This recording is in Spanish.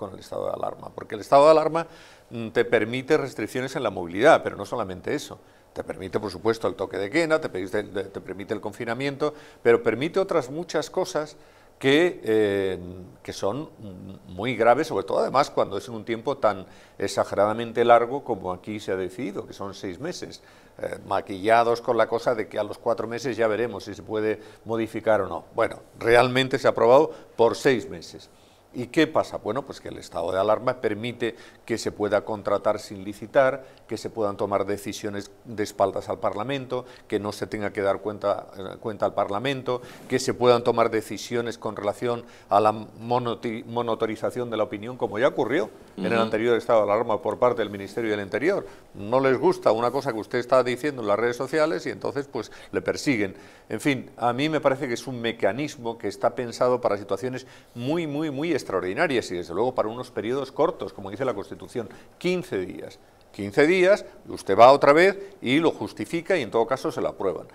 con el estado de alarma, porque el estado de alarma mm, te permite restricciones en la movilidad, pero no solamente eso. Te permite, por supuesto, el toque de quena, te, permite, el confinamiento, pero permite otras muchas cosas que, eh, que, son mm, muy graves, sobre todo además cuando es en un tiempo tan exageradamente largo como aquí se ha decidido, que son seis meses, eh, maquillados con la cosa de que a los cuatro meses ya veremos si se puede modificar o no. Bueno, realmente se ha aprobado por seis meses. ¿Y qué pasa? Bueno, pues que el estado de alarma permite que se pueda contratar sin licitar, que se puedan tomar decisiones de espaldas al Parlamento, que no se tenga que dar cuenta, eh, cuenta al Parlamento, que se puedan tomar decisiones con relación a la monitorización de la opinión, como ya ocurrió en el anterior estado de alarma por parte del Ministerio del Interior. No les gusta una cosa que usted está diciendo en las redes sociales y entonces pues le persiguen. En fin, a mí me parece que es un mecanismo que está pensado para situaciones muy, muy, muy extraordinarias y desde luego para unos periodos cortos, como dice la Constitución, 15 días. 15 días, usted va otra vez y lo justifica y en todo caso se lo aprueban.